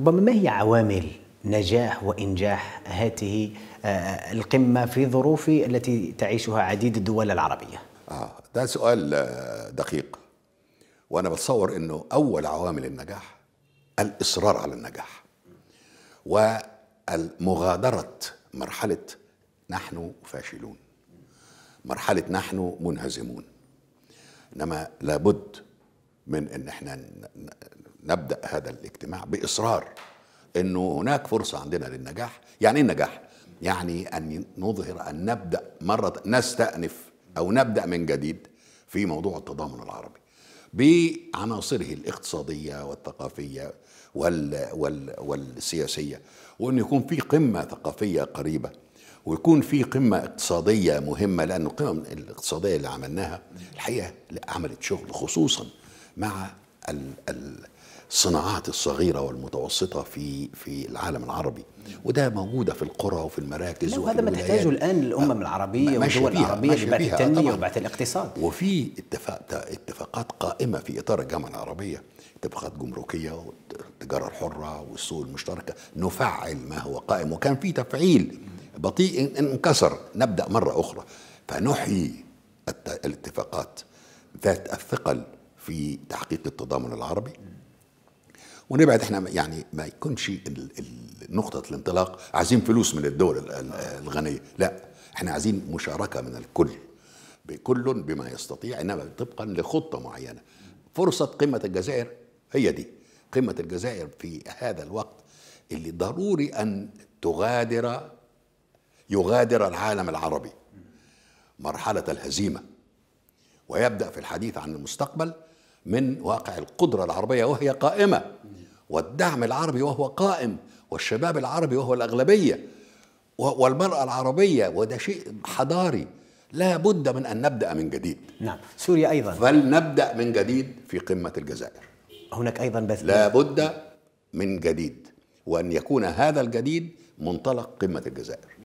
ربما ما هي عوامل نجاح وإنجاح هذه آه، آه، القمة في ظروف التي تعيشها عديد الدول العربية آه ده سؤال آه، دقيق وأنا بتصور أنه أول عوامل النجاح الإصرار على النجاح ومغادرة مرحلة نحن فاشلون مرحلة نحن منهزمون إنما لابد من أن احنا نبدا هذا الاجتماع باصرار انه هناك فرصه عندنا للنجاح يعني ايه النجاح يعني ان نظهر ان نبدا مره نستانف او نبدا من جديد في موضوع التضامن العربي بعناصره الاقتصاديه والثقافيه وال وال والسياسيه وان يكون في قمه ثقافيه قريبه ويكون في قمه اقتصاديه مهمه لان القمم الاقتصاديه اللي عملناها الحقيقه عملت شغل خصوصا مع الصناعات الصغيرة والمتوسطة في في العالم العربي وده موجودة في القرى وفي المراكز وهذا ما تحتاجه الآن الأمم العربية والدول العربية لبعث التنمية وبعث الاقتصاد وفي اتفاق اتفاقات قائمة في إطار الجامعة العربية اتفاقات جمركية والتجارة الحرة والسوق المشتركة نفعل ما هو قائم وكان في تفعيل بطيء انكسر نبدأ مرة أخرى فنحيي الاتفاقات ذات الثقل في تحقيق التضامن العربي ونبعد احنا يعني ما يكونش نقطة الانطلاق عايزين فلوس من الدول الغنية لا احنا عايزين مشاركة من الكل بكل بما يستطيع انما طبقا لخطة معينة فرصة قمة الجزائر هي دي قمة الجزائر في هذا الوقت اللي ضروري أن تغادر يغادر العالم العربي مرحلة الهزيمة ويبدأ في الحديث عن المستقبل من واقع القدرة العربية وهي قائمة والدعم العربي وهو قائم والشباب العربي وهو الأغلبية والمرأة العربية وده شيء حضاري لا بد من أن نبدأ من جديد نعم سوريا أيضا فلنبدأ من جديد في قمة الجزائر هناك أيضا بث لا بد من جديد وأن يكون هذا الجديد منطلق قمة الجزائر